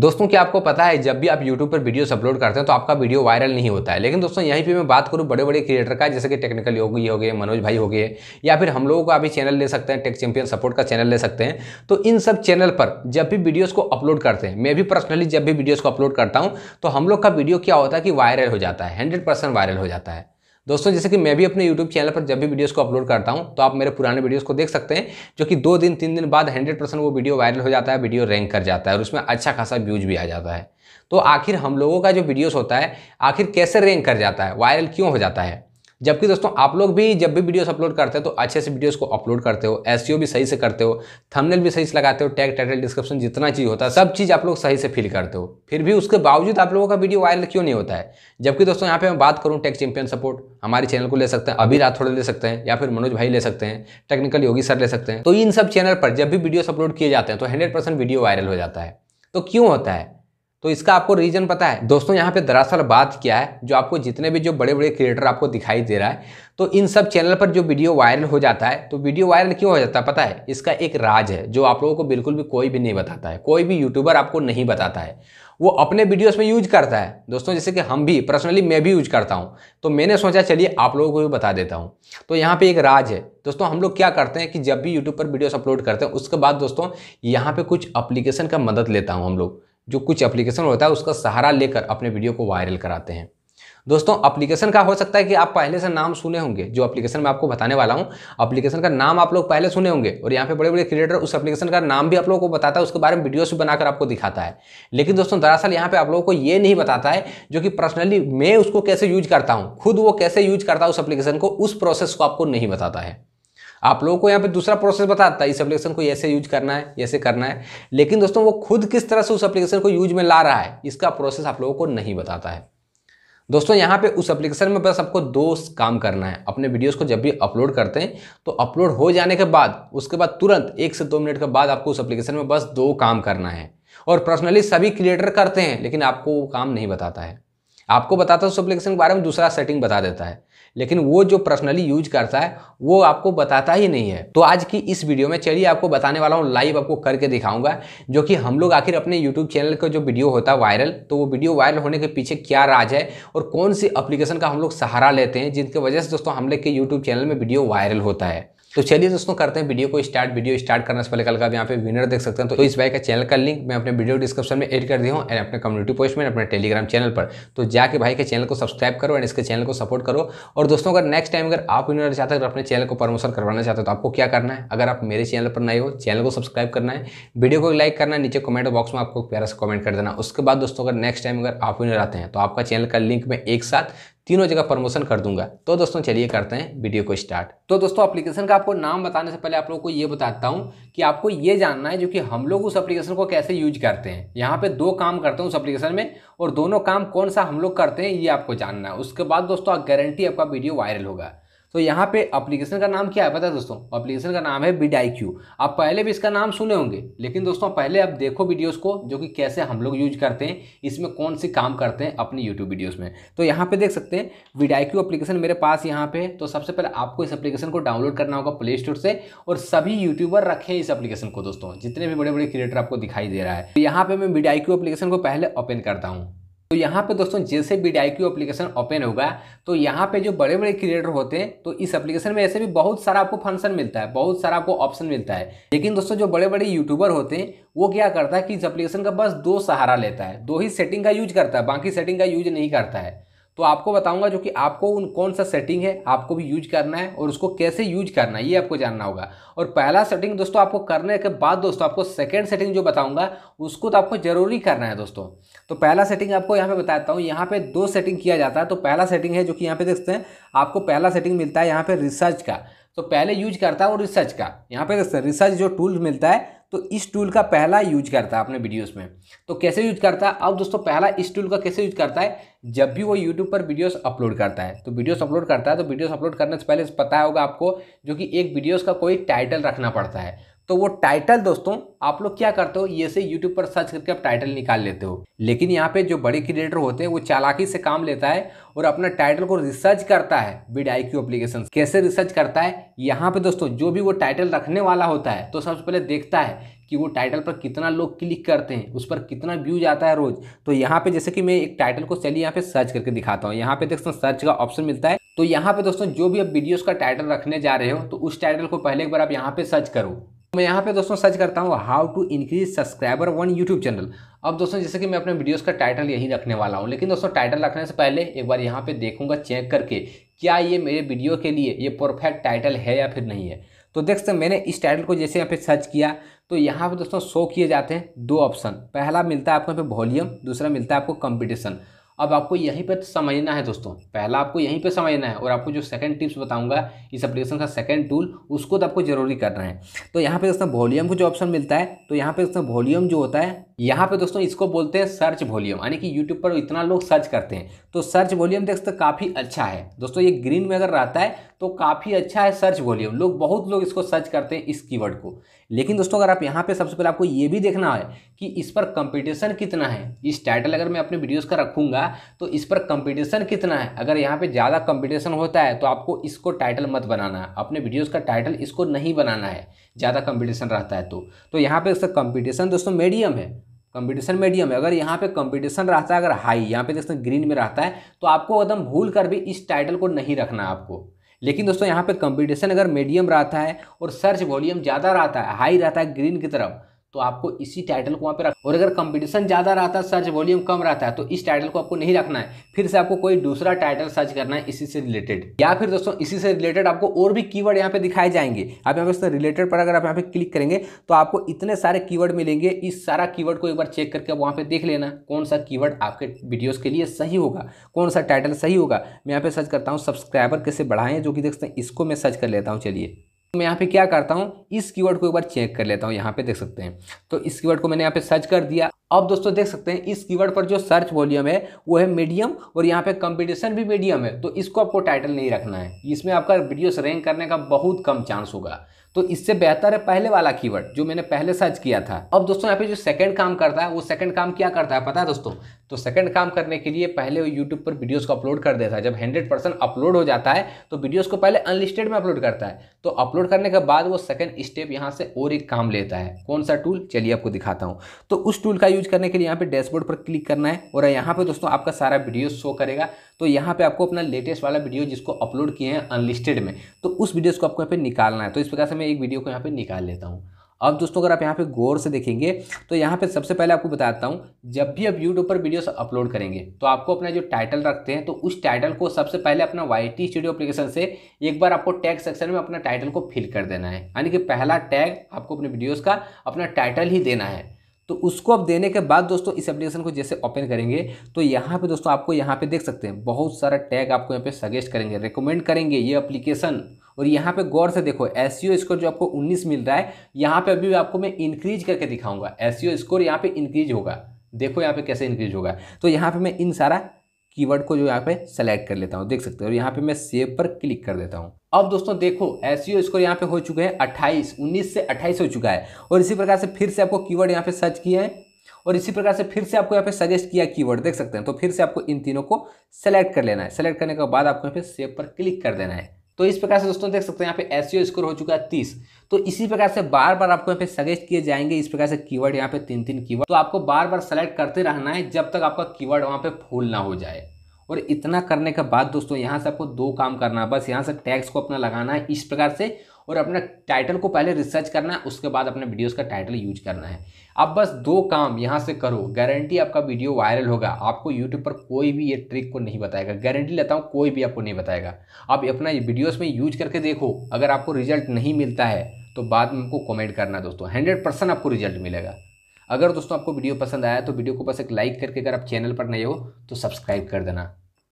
दोस्तों क्या आपको पता है जब भी आप YouTube पर वीडियोस अपलोड करते हैं तो आपका वीडियो वायरल नहीं होता है लेकिन दोस्तों यहीं पे मैं बात करूँ बड़े बड़े क्रिएटर का जैसे कि टेक्निकल योगी हो गए मनोज भाई हो गए या फिर हम लोगों का अभी चैनल ले सकते हैं टेक चैंपियन सपोर्ट का चैनल ले सकते हैं तो इन सब चैनल पर जब भी वीडियोज़ को अपलोड करते हैं मैं भी पर्सनली जब भी वीडियोज़ को अपलोड करता हूँ तो हम लोग का वीडियो क्या होता है कि वायरल हो जाता है हंड्रेड वायरल हो जाता है दोस्तों जैसे कि मैं भी अपने यूट्यूब चैनल पर जब भी वीडियोस को अपलोड करता हूं तो आप मेरे पुराने वीडियोस को देख सकते हैं जो कि दो दिन तीन दिन बाद 100 परसेंट वो वीडियो वायरल हो जाता है वीडियो रैंक कर जाता है और उसमें अच्छा खासा व्यूज भी आ जाता है तो आखिर हम लोगों का जो वीडियोज़ होता है आखिर कैसे रैंक कर जाता है वायरल क्यों हो जाता है जबकि दोस्तों आप लोग भी जब भी वीडियोस अपलोड करते हो तो अच्छे से वीडियोस को अपलोड करते हो एस e भी सही से करते हो थंबनेल भी सही से लगाते हो टैग टाइटल डिस्क्रिप्शन जितना चीज़ होता है सब चीज़ आप लोग सही से फील करते हो फिर भी उसके बावजूद आप लोगों का वीडियो वायरल क्यों नहीं होता है जबकि दोस्तों यहाँ पे मैं बात करूँ टैक्स चैंपियन सपोर्ट हमारे चैनल को ले सकते हैं अभी रात थोड़े ले सकते हैं या फिर मनोज भाई ले सकते हैं टेक्निकल योगी सर ले सकते हैं तो इन सब चैनल पर जब भी वीडियोस अपलोड किए जाते हैं तो हंड्रेड वीडियो वायरल हो जाता है तो क्यों होता है तो इसका आपको रीजन पता है दोस्तों यहाँ पे दरअसल बात क्या है जो आपको जितने भी जो बड़े बड़े क्रिएटर आपको दिखाई दे रहा है तो इन सब चैनल पर जो वीडियो वायरल हो जाता है तो वीडियो वायरल क्यों हो जाता है पता है इसका एक राज है जो आप लोगों को बिल्कुल भी कोई भी नहीं बताता है कोई भी यूट्यूबर आपको नहीं बताता है वो अपने वीडियोस में यूज करता है दोस्तों जैसे कि हम भी पर्सनली मैं भी यूज करता हूँ तो मैंने सोचा चलिए आप लोगों को भी बता देता हूँ तो यहाँ पे एक राज है दोस्तों हम लोग क्या करते हैं कि जब भी यूट्यूब पर वीडियोस अपलोड करते हैं उसके बाद दोस्तों यहाँ पे कुछ अप्लीकेशन का मदद लेता हूँ हम लोग जो कुछ एप्लीकेशन होता है उसका सहारा लेकर अपने वीडियो को वायरल कराते हैं दोस्तों एप्लीकेशन का हो सकता है कि आप पहले से नाम सुने होंगे जो एप्लीकेशन मैं आपको बताने वाला हूं एप्लीकेशन का नाम आप लोग पहले सुने होंगे और यहाँ पे बड़े बड़े क्रिएटर उस एप्लीकेशन का नाम भी आप लोगों को बताता है उसके बारे में वीडियोस भी बनाकर आपको दिखाता है लेकिन दोस्तों दरअसल यहाँ पे आप लोगों को ये नहीं बताता है जो कि पर्सनली मैं उसको कैसे यूज करता हूँ खुद वो कैसे यूज करता है उस एप्लीकेशन को उस प्रोसेस को आपको नहीं बताता है आप लोगों को यहाँ पे दूसरा प्रोसेस बताता है इस एप्लीकेशन को ऐसे यूज करना है ऐसे करना है लेकिन दोस्तों वो खुद किस तरह से उस एप्लीकेशन को यूज में ला रहा है इसका प्रोसेस आप लोगों को नहीं बताता है दोस्तों यहाँ पे उस एप्लीकेशन में बस आपको दो काम करना है अपने वीडियोस को जब भी अपलोड करते हैं तो अपलोड हो जाने के बाद उसके बाद तुरंत एक से दो मिनट के बाद आपको उस एप्लीकेशन में बस दो काम करना है और पर्सनली सभी क्रिएटर करते हैं लेकिन आपको वो काम नहीं बताता है आपको बताता है उस एप्लीकेशन के बारे में दूसरा सेटिंग बता देता है लेकिन वो जो पर्सनली यूज करता है वो आपको बताता ही नहीं है तो आज की इस वीडियो में चलिए आपको बताने वाला हूँ लाइव आपको करके दिखाऊंगा जो कि हम लोग आखिर अपने यूट्यूब चैनल का जो वीडियो होता है वायरल तो वो वीडियो वायरल होने के पीछे क्या राज है और कौन सी अप्लीकेशन का हम लोग सहारा लेते हैं जिनकी वजह से दोस्तों हम लोग के यूट्यूब चैनल में वीडियो वायरल होता है तो चलिए दोस्तों करते हैं वीडियो को स्टार्ट वीडियो स्टार्ट करने से पहले कल का आप यहाँ पे विनर देख सकते हैं तो इस बाइक का चैनल का लिंक मैं अपने वीडियो डिस्क्रिप्शन में एड कर दिया हूँ एंड अपने कम्युनिटी पोस्ट में अपने टेलीग्राम चैनल पर तो जाके भाई के चैनल को सब्सक्राइब करो एंड इसके चैनल को सपोर्ट करो और दोस्तों अगर नेक्स्ट टाइम अगर आप विनर चाहते हैं अगर अपने चैनल को प्रमोशन करवाना चाहते हो तो आपको क्या करना है अगर आप मेरे चैनल पर नए हो चैनल को सब्सक्राइब करना है वीडियो को लाइक करना नीचे कमेंट बॉक्स में आपको प्यारा से कमेंट कर देना उसके बाद दोस्तों अगर नेक्स्ट टाइम अगर आप विनर आते हैं तो आपका चैनल का लिंक मैं एक साथ तीनों जगह प्रमोशन कर दूंगा तो दोस्तों चलिए करते हैं वीडियो को स्टार्ट तो दोस्तों एप्लीकेशन का आपको नाम बताने से पहले आप लोगों को ये बताता हूँ कि आपको ये जानना है जो कि हम लोग उस एप्लीकेशन को कैसे यूज करते हैं यहाँ पे दो काम करते हैं उस एप्लीकेशन में और दोनों काम कौन सा हम लोग करते हैं ये आपको जानना है उसके बाद दोस्तों गारंटी आपका वीडियो वायरल होगा तो यहाँ पे एप्लीकेशन का नाम क्या है पता है दोस्तों एप्लीकेशन का नाम है बीडाई क्यू आप पहले भी इसका नाम सुने होंगे लेकिन दोस्तों पहले आप देखो वीडियोस को जो कि कैसे हम लोग यूज करते हैं इसमें कौन सी काम करते हैं अपनी यूट्यूब वीडियोस में तो यहाँ पे देख सकते हैं बीडाई क्यू एप्लीकेशन मेरे पास यहाँ पे तो सबसे पहले आपको इस एप्लीकेशन को डाउनलोड करना होगा प्ले स्टोर से और सभी यूट्यूबर रखे इस एप्लीकेशन को दोस्तों जितने भी बड़े बड़े क्रिएटर आपको दिखाई दे रहा है तो यहाँ पे मैं बीडाई क्यू एप्लीकेशन को पहले ओपन करता हूँ तो यहाँ पे दोस्तों जैसे बी डी एप्लीकेशन ओपन होगा तो यहाँ पे जो बड़े बड़े क्रिएटर होते हैं तो इस एप्लीकेशन में ऐसे भी बहुत सारा आपको फंक्शन मिलता है बहुत सारा आपको ऑप्शन मिलता है लेकिन दोस्तों जो बड़े बड़े यूट्यूबर होते हैं वो क्या करता है कि इस एप्लीकेशन का बस दो सहारा लेता है दो ही सेटिंग का यूज करता है बाकी सेटिंग का यूज नहीं करता है तो आपको बताऊंगा जो कि आपको उन कौन सा सेटिंग है आपको भी यूज करना है और उसको कैसे यूज करना है ये आपको जानना होगा और पहला सेटिंग दोस्तों आपको करने के बाद दोस्तों आपको सेकेंड सेटिंग जो बताऊंगा उसको तो आपको जरूरी करना है दोस्तों तो पहला सेटिंग आपको यहाँ पे बताता हूँ यहाँ पे दो सेटिंग किया जाता है तो पहला सेटिंग है जो कि यहाँ पे देखते हैं आपको पहला सेटिंग मिलता है यहाँ पे रिसर्च का तो पहले यूज करता है वो रिसर्च का यहाँ पे देखते हैं रिसर्च जो टूल मिलता है तो इस टूल का पहला यूज करता है अपने वीडियोस में तो कैसे यूज करता है अब दोस्तों पहला इस टूल का कैसे यूज करता है जब भी वो यूट्यूब पर वीडियोस अपलोड करता है तो वीडियोस अपलोड करता है तो वीडियोस अपलोड करने से पहले पता होगा आपको जो कि एक वीडियोस का कोई टाइटल रखना पड़ता है तो वो टाइटल दोस्तों आप लोग क्या करते हो ये से यूट्यूब पर सर्च करके आप टाइटल निकाल लेते हो लेकिन यहाँ पे जो बड़े क्रिएटर होते हैं वो चालाकी से काम लेता है और अपना टाइटल को रिसर्च करता है बिड आई क्यू कैसे रिसर्च करता है यहाँ पे दोस्तों जो भी वो टाइटल रखने वाला होता है तो सबसे पहले देखता है कि वो टाइटल पर कितना लोग क्लिक करते हैं उस पर कितना व्यूज आता है रोज तो यहाँ पे जैसे कि मैं एक टाइटल को चलिए यहाँ पे सर्च करके दिखाता हूँ यहाँ पे दोस्तों सर्च का ऑप्शन मिलता है तो यहाँ पे दोस्तों जो भी आप वीडियोस का टाइटल रखने जा रहे हो तो उस टाइटल को पहले एक बार आप यहाँ पे सर्च करो मैं यहाँ पे दोस्तों सर्च करता हूँ how to increase subscriber one YouTube channel अब दोस्तों जैसे कि मैं अपने वीडियोस का टाइटल यही रखने वाला हूँ लेकिन दोस्तों टाइटल रखने से पहले एक बार यहाँ पे देखूंगा चेक करके क्या ये मेरे वीडियो के लिए ये परफेक्ट टाइटल है या फिर नहीं है तो देख सकते मैंने इस टाइटल को जैसे यहाँ पे सर्च किया तो यहाँ पे दोस्तों शो किए जाते हैं दो ऑप्शन पहला मिलता है आपको यहाँ पे वॉल्यूम दूसरा मिलता है आपको कंपटीशन अब आपको यहीं पर समझना है दोस्तों पहला आपको यहीं पर समझना है और आपको जो सेकंड टिप्स बताऊंगा इस एप्लीकेशन का सेकंड टूल उसको तो आपको जरूरी करना है तो यहाँ पे दोस्तों वॉल्यूम को जो ऑप्शन मिलता है तो यहाँ पे दोस्तों वॉल्यूम जो होता है यहाँ पे दोस्तों इसको बोलते हैं सर्च वॉल्यूम यानी कि यूट्यूब पर इतना लोग सर्च करते हैं तो सर्च वॉल्यूम देख सकते काफ़ी अच्छा है दोस्तों ये ग्रीन में अगर रहता है तो काफ़ी अच्छा है सर्च वॉल्यूम लोग बहुत लोग इसको सर्च करते हैं इस कीवर्ड को लेकिन दोस्तों अगर आप यहाँ पे सबसे पहले आपको ये भी देखना है कि इस पर कंपटीशन कितना है इस टाइटल अगर मैं अपने वीडियोज़ का रखूँगा तो इस पर कंपटीशन कितना है अगर यहाँ पर ज़्यादा कंपटीशन होता है तो आपको इसको टाइटल मत बनाना है अपने वीडियोज़ का टाइटल इसको नहीं बनाना है ज़्यादा कंपिटिशन रहता है तो, तो यहाँ पर कंपिटिशन दोस्तों मीडियम है कंपटीशन मीडियम है अगर यहाँ पे कंपटीशन रहता है अगर हाई यहाँ पे देख सकते हैं ग्रीन में रहता है तो आपको एकदम भूल कर भी इस टाइटल को नहीं रखना आपको लेकिन दोस्तों यहाँ पे कंपटीशन अगर मीडियम रहता है और सर्च वॉल्यूम ज़्यादा रहता है हाई रहता है ग्रीन की तरफ तो आपको इसी टाइटल को वहाँ पे और अगर कंपटीशन ज़्यादा रहता है सर्च वॉल्यूम कम रहता है तो इस टाइटल को आपको नहीं रखना है फिर से आपको कोई दूसरा टाइटल सर्च करना है इसी से रिलेटेड या फिर दोस्तों इसी से रिलेटेड आपको और भी कीवर्ड यहाँ पे दिखाए जाएंगे आप यहाँ पे रिलेटेड पर अगर आप यहाँ पे क्लिक करेंगे तो आपको इतने सारे की मिलेंगे इस सारा कीवर्ड को एक बार चेक करके आप वहाँ पे देख लेना कौन सा की आपके वीडियोज़ के लिए सही होगा कौन सा टाइटल सही होगा मैं यहाँ पे सर्च करता हूँ सब्सक्राइबर कैसे बढ़ाएं जो कि देख सकते हैं इसको मैं सर्च कर लेता हूँ चलिए मैं यहाँ पे क्या करता हूँ इस कीवर्ड को एक बार चेक कर लेता हूँ यहाँ पे देख सकते हैं तो इस कीवर्ड को मैंने यहाँ पे सर्च कर दिया अब दोस्तों देख सकते हैं इस कीवर्ड पर जो सर्च वॉल्यूम है वो है मीडियम और यहाँ पे कंपटीशन भी मीडियम है तो इसको आपको टाइटल नहीं रखना है इसमें आपका वीडियोस रैंक करने का बहुत कम चांस होगा तो इससे बेहतर है पहले वाला कीवर्ड जो मैंने पहले सर्च किया था अब दोस्तों यहाँ पे जो सेकंड काम करता है वो सेकंड काम क्या करता है पता है दोस्तों तो सेकंड काम करने के लिए पहले वो यूट्यूब पर वीडियोस को अपलोड कर देता है जब 100 परसेंट अपलोड हो जाता है तो वीडियोस को पहले अनलिस्टेड में अपलोड करता है तो अपलोड करने के बाद वो सेकंड स्टेप यहाँ से और एक काम लेता है कौन सा टूल चलिए आपको दिखाता हूँ तो उस टूल का यूज करने के लिए यहाँ पर डैशबोर्ड पर क्लिक करना है और यहाँ पर दोस्तों आपका सारा वीडियो शो करेगा तो यहाँ पर आपको अपना लेटेस्ट वाला वीडियो जिसको अपलोड किए हैं अनलिस्टेड में तो उस वीडियोज़ को आपको यहाँ पर निकालना है तो इस प्रकार से मैं एक वीडियो को यहाँ पर निकाल लेता हूँ अब दोस्तों अगर आप यहाँ पे गौर से देखेंगे तो यहाँ पे सबसे पहले आपको बताता हूँ जब भी आप यूट्यूब पर वीडियोस अपलोड करेंगे तो आपको अपना जो टाइटल रखते हैं तो उस टाइटल को सबसे पहले अपना वाई टी स्टूडियो अपलीकेशन से एक बार आपको टैग सेक्शन में अपना टाइटल को फिल कर देना है यानी कि पहला टैग आपको अपने वीडियोज़ का अपना टाइटल ही देना है तो उसको अब देने के बाद दोस्तों इस एप्लीकेशन को जैसे ओपन करेंगे तो यहाँ पे दोस्तों आपको यहाँ पे देख सकते हैं बहुत सारा टैग आपको यहाँ पे सजेस्ट करेंगे रिकमेंड करेंगे ये एप्लीकेशन और यहाँ पे गौर से देखो एस स्कोर e जो आपको 19 मिल रहा है यहाँ पे अभी आपको मैं इंक्रीज करके दिखाऊंगा एस स्कोर e यहाँ पे इंक्रीज होगा देखो यहाँ पे कैसे इंक्रीज होगा तो यहाँ पे मैं इन सारा कीवर्ड को जो यहाँ पे सेलेक्ट कर लेता हूँ देख सकते हो यहाँ पे मैं सेव पर क्लिक कर देता हूँ अब दोस्तों देखो एस स्कोर e यहाँ पे हो चुके हैं 28 19 से 28 हो चुका है और इसी प्रकार से फिर से आपको कीवर्ड यहाँ पे सर्च किया है और इसी प्रकार से फिर से आपको यहाँ पे सजेस्ट किया कीवर्ड देख सकते हैं तो फिर से आपको इन तीनों को सेलेक्ट कर लेना है सेलेक्ट करने के बाद आपको यहाँ पे सेव पर क्लिक कर देना है तो इस प्रकार से दोस्तों देख सकते हैं यहाँ पे एस स्कोर e हो चुका है तीस तो इसी प्रकार से बार बार आपको यहाँ पे सजेस्ट किए जाएंगे इस प्रकार से कीवर्ड यहाँ पे तीन तीन कीवर्ड तो आपको बार बार सेलेक्ट करते रहना है जब तक आपका कीवर्ड वहाँ पे फूल ना हो जाए और इतना करने के बाद दोस्तों यहाँ से आपको दो काम करना है बस यहाँ से टैक्स को अपना लगाना है इस प्रकार से और अपना टाइटल को पहले रिसर्च करना है उसके बाद अपने वीडियोस का टाइटल यूज करना है अब बस दो काम यहाँ से करो गारंटी आपका वीडियो वायरल होगा आपको यूट्यूब पर कोई भी ये ट्रिक को नहीं बताएगा गारंटी लेता हूँ कोई भी आपको नहीं बताएगा आप अपना वीडियोस में यूज करके देखो अगर आपको रिजल्ट नहीं मिलता है तो बाद में आपको कॉमेंट करना दोस्तों हंड्रेड परसेंट आपको रिजल्ट मिलेगा अगर दोस्तों आपको वीडियो पसंद आया तो वीडियो को बस एक लाइक करके अगर आप चैनल पर नए हो तो सब्सक्राइब कर देना